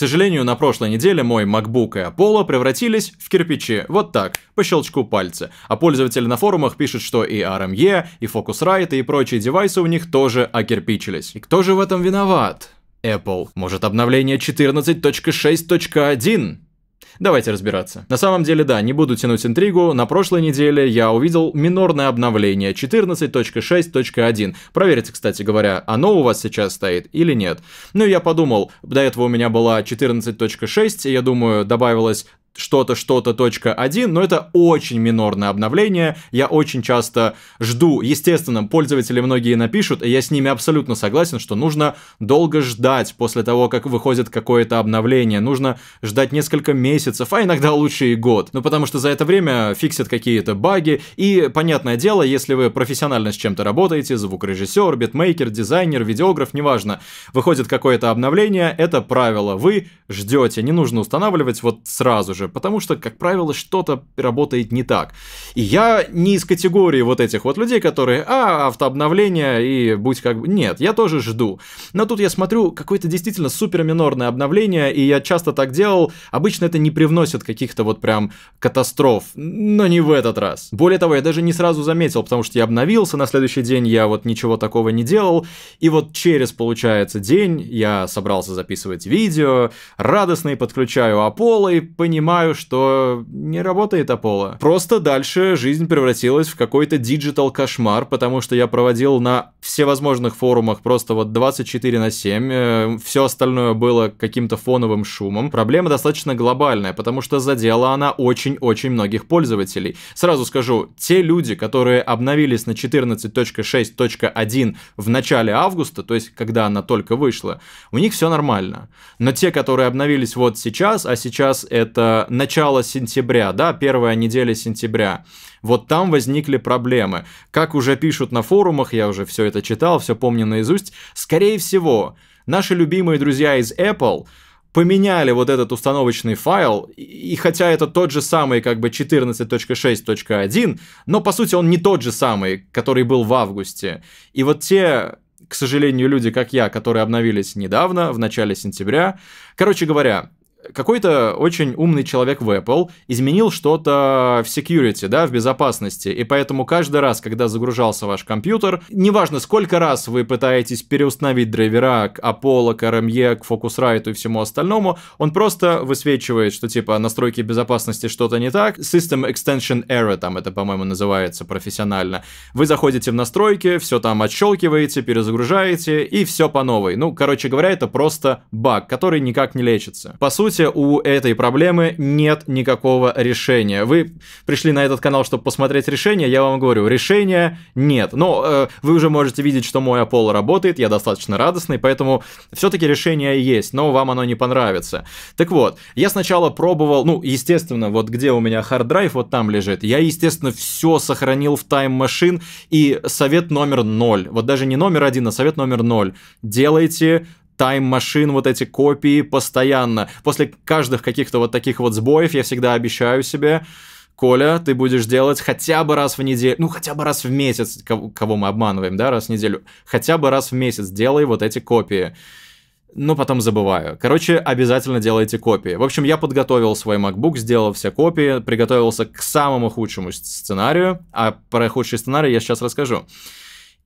сожалению, на прошлой неделе мой MacBook и Apollo превратились в кирпичи, вот так, по щелчку пальца. А пользователи на форумах пишут, что и RME, и Focusrite, и прочие девайсы у них тоже окирпичились. И кто же в этом виноват? Apple. Может обновление 14.6.1? Давайте разбираться. На самом деле, да, не буду тянуть интригу. На прошлой неделе я увидел минорное обновление 14.6.1. Проверьте, кстати говоря, оно у вас сейчас стоит или нет. Ну, я подумал, до этого у меня была 14.6, я думаю, добавилось что-то, что-то, точка 1, но это очень минорное обновление, я очень часто жду, естественно, пользователи многие напишут, и я с ними абсолютно согласен, что нужно долго ждать после того, как выходит какое-то обновление, нужно ждать несколько месяцев, а иногда лучше и год, ну потому что за это время фиксят какие-то баги, и, понятное дело, если вы профессионально с чем-то работаете, звукорежиссер, битмейкер, дизайнер, видеограф, неважно, выходит какое-то обновление, это правило, вы ждете, не нужно устанавливать вот сразу же, же, потому что, как правило, что-то работает не так. И я не из категории вот этих вот людей, которые, а, автообновление и будь как бы... Нет, я тоже жду. Но тут я смотрю, какое-то действительно супер минорное обновление, и я часто так делал. Обычно это не привносит каких-то вот прям катастроф, но не в этот раз. Более того, я даже не сразу заметил, потому что я обновился, на следующий день я вот ничего такого не делал, и вот через, получается, день я собрался записывать видео, радостно и подключаю Аполло и понимаю, понимаю, что не работает Аполло. Просто дальше жизнь превратилась в какой-то диджитал-кошмар, потому что я проводил на всевозможных форумах просто вот 24 на 7, э, все остальное было каким-то фоновым шумом. Проблема достаточно глобальная, потому что задела она очень-очень многих пользователей. Сразу скажу, те люди, которые обновились на 14.6.1 в начале августа, то есть когда она только вышла, у них все нормально. Но те, которые обновились вот сейчас, а сейчас это э, начала сентября, да, первая неделя сентября. Вот там возникли проблемы. Как уже пишут на форумах, я уже все это читал, все помню наизусть, скорее всего, наши любимые друзья из Apple поменяли вот этот установочный файл, и хотя это тот же самый как бы 14.6.1, но по сути он не тот же самый, который был в августе. И вот те к сожалению, люди, как я, которые обновились недавно, в начале сентября. Короче говоря, какой-то очень умный человек в Apple изменил что-то в security, да, в безопасности, и поэтому каждый раз, когда загружался ваш компьютер, неважно сколько раз вы пытаетесь переустановить драйвера к Apollo, к RME, к Focusrite и всему остальному, он просто высвечивает, что типа настройки безопасности что-то не так, System Extension Error, там это, по-моему, называется профессионально. Вы заходите в настройки, все там отщелкиваете, перезагружаете, и все по новой. Ну, короче говоря, это просто баг, который никак не лечится. По сути, сути, у этой проблемы нет никакого решения. Вы пришли на этот канал, чтобы посмотреть решение, я вам говорю, решения нет. Но э, вы уже можете видеть, что мой Apollo работает, я достаточно радостный, поэтому все-таки решение есть, но вам оно не понравится. Так вот, я сначала пробовал, ну, естественно, вот где у меня харддрайв, вот там лежит. Я, естественно, все сохранил в тайм-машин. и совет номер ноль, вот даже не номер один, а совет номер ноль. Делайте тайм-машин, вот эти копии постоянно. После каждых каких-то вот таких вот сбоев я всегда обещаю себе, Коля, ты будешь делать хотя бы раз в неделю, ну хотя бы раз в месяц, кого мы обманываем, да, раз в неделю, хотя бы раз в месяц делай вот эти копии. Но потом забываю. Короче, обязательно делайте копии. В общем, я подготовил свой MacBook, сделал все копии, приготовился к самому худшему сценарию, а про худший сценарий я сейчас расскажу.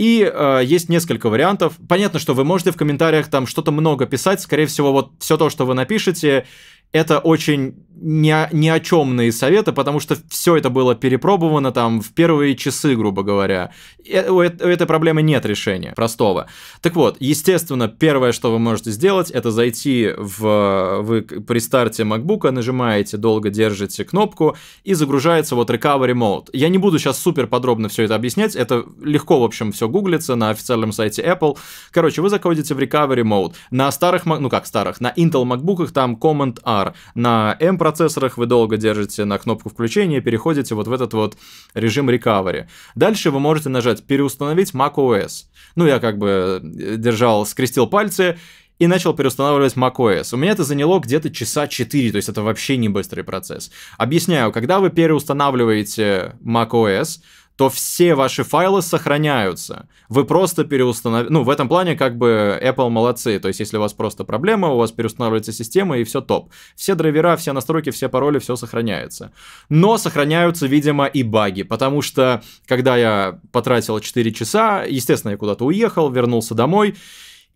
И э, есть несколько вариантов. Понятно, что вы можете в комментариях там что-то много писать. Скорее всего, вот все то, что вы напишете, это очень ни, о, ни о чемные советы, потому что все это было перепробовано там в первые часы, грубо говоря. И э, у этой проблемы нет решения простого. Так вот, естественно, первое, что вы можете сделать, это зайти в... Вы при старте MacBook нажимаете, долго держите кнопку, и загружается вот Recovery Mode. Я не буду сейчас супер подробно все это объяснять, это легко, в общем, все гуглится на официальном сайте Apple. Короче, вы заходите в Recovery Mode. На старых, ну как старых, на Intel MacBook там Command-R HDR. На M-процессорах вы долго держите на кнопку включения переходите вот в этот вот режим recovery. Дальше вы можете нажать «Переустановить macOS». Ну, я как бы э, держал, скрестил пальцы, и начал переустанавливать macOS. У меня это заняло где-то часа 4, то есть это вообще не быстрый процесс. Объясняю, когда вы переустанавливаете macOS, то все ваши файлы сохраняются. Вы просто переустановите... Ну, в этом плане как бы Apple молодцы. То есть, если у вас просто проблема, у вас переустанавливается система и все топ. Все драйвера, все настройки, все пароли, все сохраняется. Но сохраняются, видимо, и баги, потому что, когда я потратил 4 часа, естественно, я куда-то уехал, вернулся домой,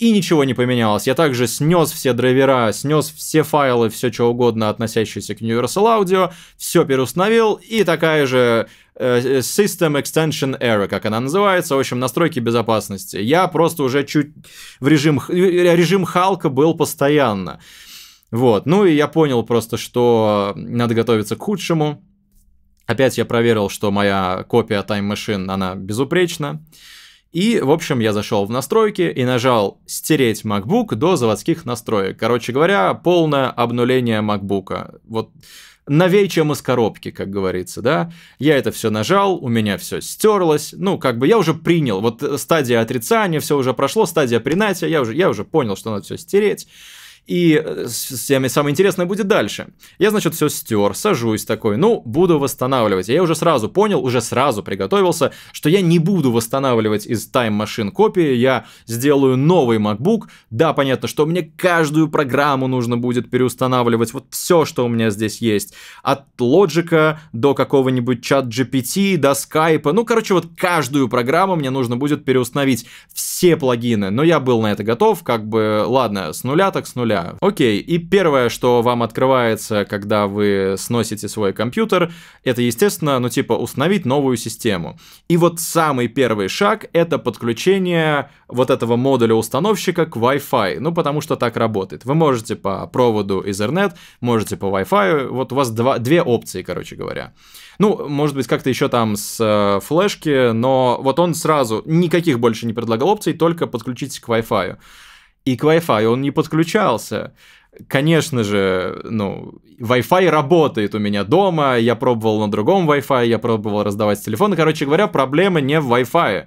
и ничего не поменялось. Я также снес все драйвера, снес все файлы, все что угодно, относящиеся к Universal Audio, все переустановил, и такая же э, System Extension Error, как она называется, в общем, настройки безопасности. Я просто уже чуть в режим, э, режим Халка был постоянно. Вот, ну и я понял просто, что надо готовиться к худшему. Опять я проверил, что моя копия Time Machine, она безупречна. И, в общем, я зашел в настройки и нажал «Стереть MacBook до заводских настроек». Короче говоря, полное обнуление MacBook. Вот новей, чем из коробки, как говорится, да. Я это все нажал, у меня все стерлось, ну, как бы я уже принял, вот стадия отрицания, все уже прошло, стадия принятия, я уже, я уже понял, что надо все стереть. И э, самое интересное будет дальше. Я, значит, все стер, сажусь такой, ну, буду восстанавливать. Я уже сразу понял, уже сразу приготовился, что я не буду восстанавливать из тайм-машин копии, я сделаю новый MacBook. Да, понятно, что мне каждую программу нужно будет переустанавливать, вот все, что у меня здесь есть. От Logic до какого-нибудь чат GPT, до Skype, ну, короче, вот каждую программу мне нужно будет переустановить все плагины. Но я был на это готов, как бы, ладно, с нуля так с нуля. Окей, и первое, что вам открывается, когда вы сносите свой компьютер, это, естественно, ну типа установить новую систему. И вот самый первый шаг — это подключение вот этого модуля установщика к Wi-Fi, ну потому что так работает. Вы можете по проводу Ethernet, можете по Wi-Fi, вот у вас два, две опции, короче говоря. Ну, может быть, как-то еще там с э, флешки, но вот он сразу никаких больше не предлагал опций, только подключитесь к Wi-Fi и к Wi-Fi он не подключался. Конечно же, ну, Wi-Fi работает у меня дома, я пробовал на другом Wi-Fi, я пробовал раздавать телефон. Короче говоря, проблема не в Wi-Fi.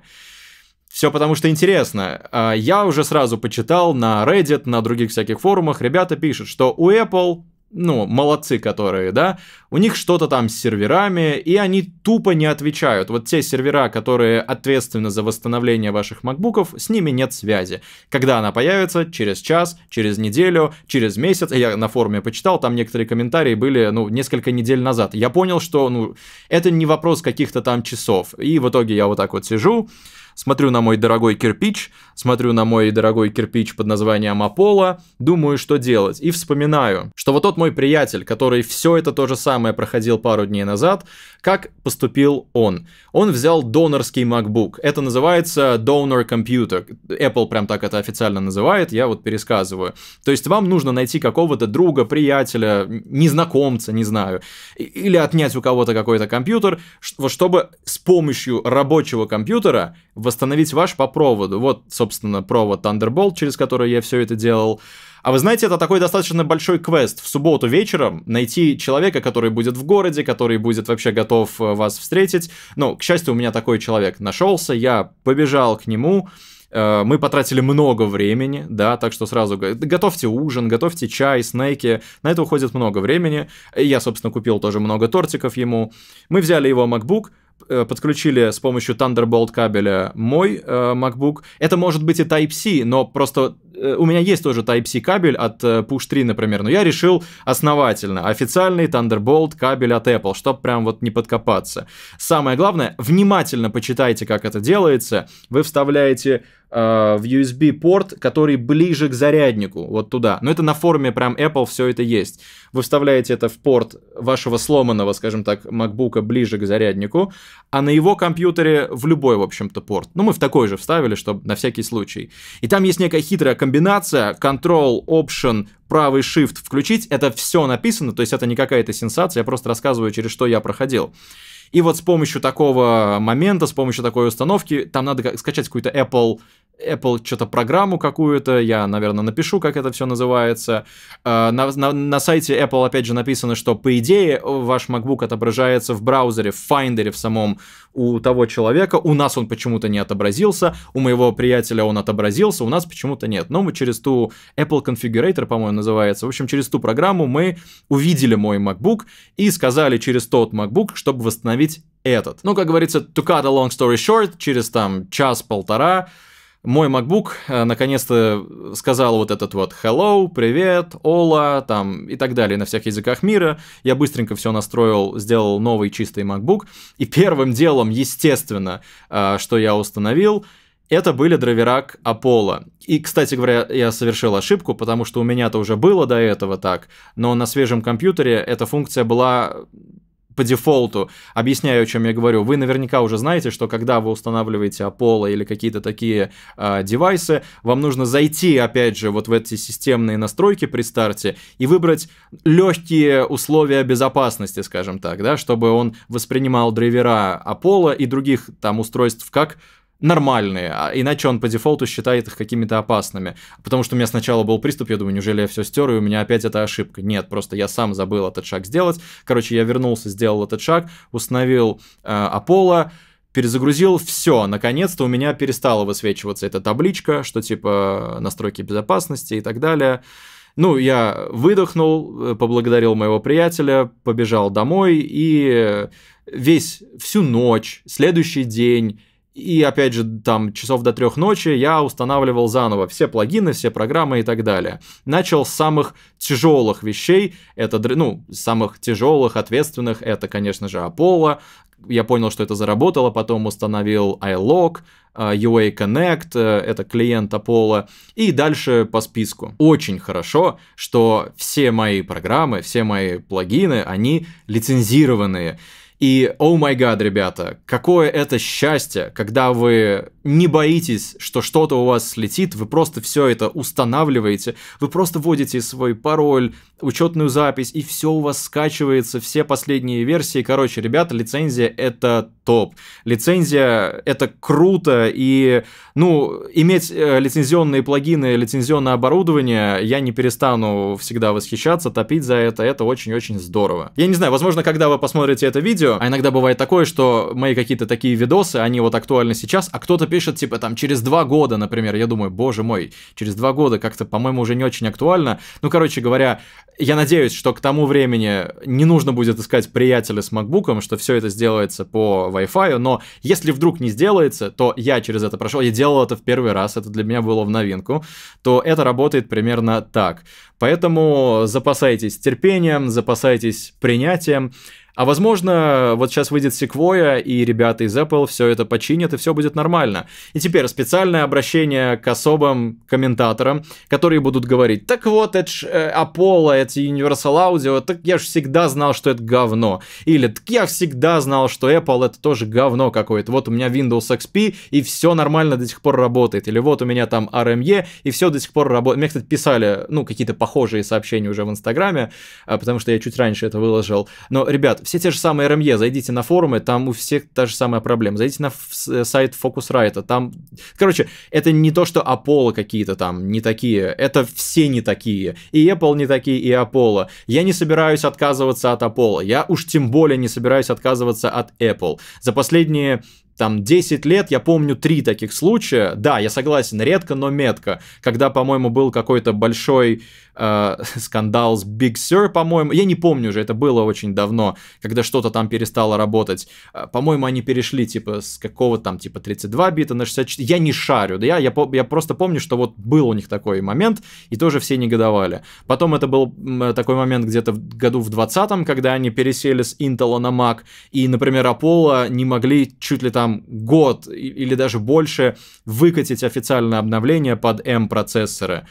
Все потому что интересно. А, я уже сразу почитал на Reddit, на других всяких форумах, ребята пишут, что у Apple ну, молодцы которые, да, у них что-то там с серверами, и они тупо не отвечают. Вот те сервера, которые ответственны за восстановление ваших макбуков, с ними нет связи. Когда она появится? Через час, через неделю, через месяц. Я на форуме почитал, там некоторые комментарии были, ну, несколько недель назад. Я понял, что, ну, это не вопрос каких-то там часов. И в итоге я вот так вот сижу, смотрю на мой дорогой кирпич, смотрю на мой дорогой кирпич под названием Аполло, думаю, что делать, и вспоминаю, что вот тот мой приятель, который все это то же самое проходил пару дней назад, как поступил он? Он взял донорский MacBook, это называется Donor Computer, Apple прям так это официально называет, я вот пересказываю. То есть вам нужно найти какого-то друга, приятеля, незнакомца, не знаю, или отнять у кого-то какой-то компьютер, чтобы с помощью рабочего компьютера восстановить ваш по проводу. Вот, собственно, провод Thunderbolt, через который я все это делал. А вы знаете, это такой достаточно большой квест. В субботу вечером найти человека, который будет в городе, который будет вообще готов э, вас встретить. Ну, к счастью, у меня такой человек нашелся, я побежал к нему, э, мы потратили много времени, да, так что сразу готовьте ужин, готовьте чай, снеки. На это уходит много времени. Я, собственно, купил тоже много тортиков ему. Мы взяли его MacBook, Э, подключили с помощью Thunderbolt кабеля мой э, MacBook. Это может быть и Type-C, но просто э, у меня есть тоже Type-C кабель от э, Push 3, например, но я решил основательно официальный Thunderbolt кабель от Apple, чтобы прям вот не подкопаться. Самое главное, внимательно почитайте, как это делается. Вы вставляете Э, в USB-порт, который ближе к заряднику, вот туда. Но это на форуме прям Apple все это есть. Вы вставляете это в порт вашего сломанного, скажем так, MacBook ближе к заряднику, а на его компьютере в любой, в общем-то, порт. Ну, мы в такой же вставили, чтобы на всякий случай. И там есть некая хитрая комбинация Control, Option, правый Shift включить. Это все написано, то есть это не какая-то сенсация, я просто рассказываю, через что я проходил. И вот с помощью такого момента, с помощью такой установки, там надо скачать какую-то Apple Apple что-то программу какую-то, я, наверное, напишу, как это все называется. Э, на, на, на сайте Apple, опять же, написано, что, по идее, ваш MacBook отображается в браузере, в Finder в самом у того человека. У нас он почему-то не отобразился, у моего приятеля он отобразился, у нас почему-то нет. Но мы через ту Apple Configurator, по-моему, называется, в общем, через ту программу мы увидели мой MacBook и сказали через тот MacBook, чтобы восстановить этот. Ну, как говорится, to cut a long story short, через там час-полтора мой MacBook э, наконец-то сказал вот этот вот hello, привет, ола, там и так далее на всех языках мира. Я быстренько все настроил, сделал новый чистый MacBook. И первым делом, естественно, э, что я установил, это были драйверак Apollo. И, кстати говоря, я совершил ошибку, потому что у меня-то уже было до этого так, но на свежем компьютере эта функция была по дефолту. Объясняю, о чем я говорю. Вы наверняка уже знаете, что когда вы устанавливаете Apollo или какие-то такие э, девайсы, вам нужно зайти, опять же, вот в эти системные настройки при старте и выбрать легкие условия безопасности, скажем так, да, чтобы он воспринимал драйвера Apollo и других там устройств как нормальные, а иначе он по дефолту считает их какими-то опасными. Потому что у меня сначала был приступ, я думаю, неужели я все стер, и у меня опять эта ошибка. Нет, просто я сам забыл этот шаг сделать. Короче, я вернулся, сделал этот шаг, установил э, Apollo, перезагрузил, все, наконец-то у меня перестала высвечиваться эта табличка, что типа э, настройки безопасности и так далее. Ну, я выдохнул, э, поблагодарил моего приятеля, побежал домой, и э, весь, всю ночь, следующий день и опять же, там часов до трех ночи я устанавливал заново все плагины, все программы и так далее. Начал с самых тяжелых вещей, это, ну, самых тяжелых, ответственных, это, конечно же, Apollo. Я понял, что это заработало, потом установил iLog, э, UA Connect, э, это клиент Apollo, и дальше по списку. Очень хорошо, что все мои программы, все мои плагины, они лицензированные. И, о май гад, ребята, какое это счастье, когда вы не боитесь, что что-то у вас слетит, вы просто все это устанавливаете, вы просто вводите свой пароль, учетную запись, и все у вас скачивается, все последние версии. Короче, ребята, лицензия — это топ. Лицензия — это круто, и, ну, иметь э, лицензионные плагины, лицензионное оборудование, я не перестану всегда восхищаться, топить за это, это очень-очень здорово. Я не знаю, возможно, когда вы посмотрите это видео, а иногда бывает такое, что мои какие-то такие видосы, они вот актуальны сейчас, а кто-то пишет, типа, там, через два года, например, я думаю, боже мой, через два года как-то, по-моему, уже не очень актуально. Ну, короче говоря, я надеюсь, что к тому времени не нужно будет искать приятеля с макбуком, что все это сделается по Wi-Fi, но если вдруг не сделается, то я через это прошел, я делал это в первый раз, это для меня было в новинку, то это работает примерно так. Поэтому запасайтесь терпением, запасайтесь принятием, а возможно, вот сейчас выйдет секвоя, и ребята из Apple все это починят, и все будет нормально. И теперь специальное обращение к особым комментаторам, которые будут говорить, так вот, это ж э, Apollo, это Universal Audio, так я же всегда знал, что это говно. Или, так я всегда знал, что Apple это тоже говно какое-то. Вот у меня Windows XP, и все нормально до сих пор работает. Или вот у меня там RME, и все до сих пор работает. Мне, кстати, писали, ну, какие-то похожие сообщения уже в Инстаграме, а, потому что я чуть раньше это выложил. Но, ребят, все те же самые РМЕ, e, зайдите на форумы, там у всех та же самая проблема. Зайдите на э, сайт Focusrite, там... Короче, это не то, что Apollo какие-то там не такие, это все не такие. И Apple не такие, и Apollo. Я не собираюсь отказываться от Apollo, я уж тем более не собираюсь отказываться от Apple. За последние там 10 лет, я помню три таких случая. Да, я согласен, редко, но метко. Когда, по-моему, был какой-то большой э, скандал с Big Sur, по-моему. Я не помню уже, это было очень давно, когда что-то там перестало работать. Э, по-моему, они перешли типа с какого там типа 32 бита на 64. Я не шарю, да, я, я, я просто помню, что вот был у них такой момент, и тоже все негодовали. Потом это был такой момент где-то в году в 20-м, когда они пересели с Intel на Mac, и, например, Apollo не могли чуть ли там там год или даже больше выкатить официальное обновление под M-процессоры.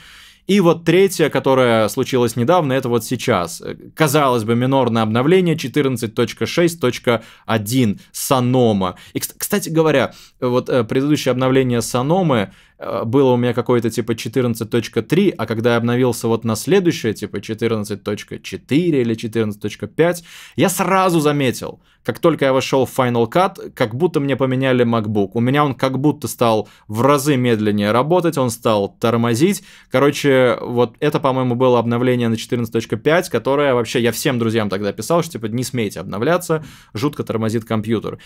И вот третье, которое случилось недавно, это вот сейчас. Э, казалось бы, минорное обновление 14.6.1 Санома. И, кстати говоря, вот э, предыдущее обновление Саномы Э, было у меня какое-то типа 14.3, а когда я обновился вот на следующее, типа 14.4 или 14.5, я сразу заметил, как только я вошел в Final Cut, как будто мне поменяли MacBook. У меня он как будто стал в разы медленнее работать, он стал тормозить. Короче, вот это, по-моему, было обновление на 14.5, которое вообще я всем друзьям тогда писал, что типа не смейте обновляться, жутко тормозит компьютер.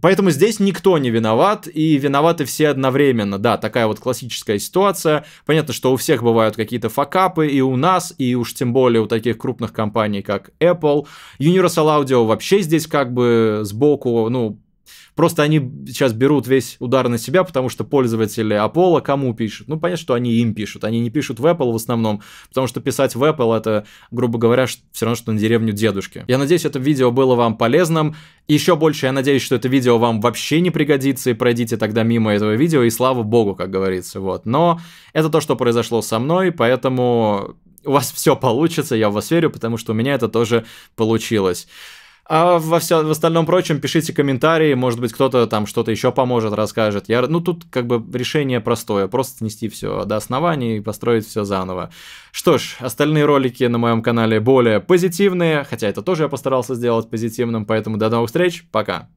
Поэтому здесь никто не виноват, и виноваты все одновременно. Да, такая вот классическая ситуация. Понятно, что у всех бывают какие-то факапы, и у нас, и уж тем более у таких крупных компаний, как Apple. Universal Audio вообще здесь как бы сбоку, ну, Просто они сейчас берут весь удар на себя, потому что пользователи Apollo кому пишут? Ну, понятно, что они им пишут. Они не пишут в Apple в основном, потому что писать в Apple это, грубо говоря, все равно, что на деревню дедушки. Я надеюсь, это видео было вам полезным. Еще больше я надеюсь, что это видео вам вообще не пригодится, и пройдите тогда мимо этого видео, и слава богу, как говорится, вот. Но это то, что произошло со мной, поэтому у вас все получится, я в вас верю, потому что у меня это тоже получилось. А во всем в остальном прочем пишите комментарии, может быть, кто-то там что-то еще поможет, расскажет. Я, ну, тут как бы решение простое, просто снести все до основания и построить все заново. Что ж, остальные ролики на моем канале более позитивные, хотя это тоже я постарался сделать позитивным, поэтому до новых встреч, пока!